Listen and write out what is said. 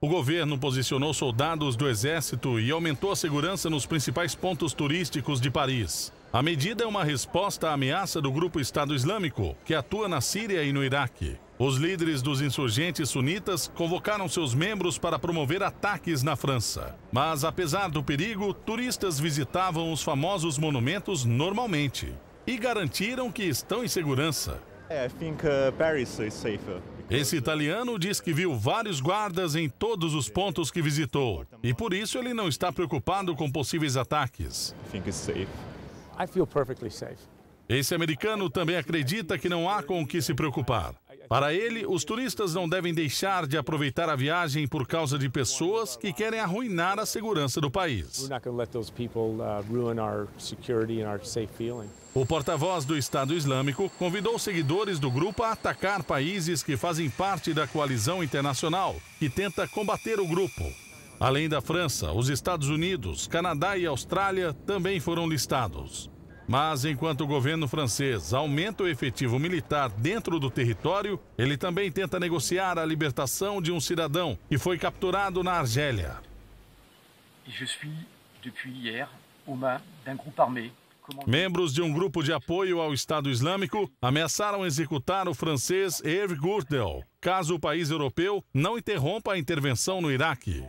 O governo posicionou soldados do exército e aumentou a segurança nos principais pontos turísticos de Paris. A medida é uma resposta à ameaça do grupo Estado Islâmico, que atua na Síria e no Iraque. Os líderes dos insurgentes sunitas convocaram seus membros para promover ataques na França. Mas, apesar do perigo, turistas visitavam os famosos monumentos normalmente e garantiram que estão em segurança. Eu é, I think uh, Paris is safer. Esse italiano diz que viu vários guardas em todos os pontos que visitou e por isso ele não está preocupado com possíveis ataques. Esse americano também acredita que não há com o que se preocupar. Para ele, os turistas não devem deixar de aproveitar a viagem por causa de pessoas que querem arruinar a segurança do país. Uh, o porta-voz do Estado Islâmico convidou seguidores do grupo a atacar países que fazem parte da coalizão internacional que tenta combater o grupo. Além da França, os Estados Unidos, Canadá e Austrália também foram listados. Mas enquanto o governo francês aumenta o efetivo militar dentro do território, ele também tenta negociar a libertação de um cidadão que foi capturado na Argélia. Membros de um grupo de apoio ao Estado Islâmico ameaçaram executar o francês Hervé Gourdel, caso o país europeu não interrompa a intervenção no Iraque.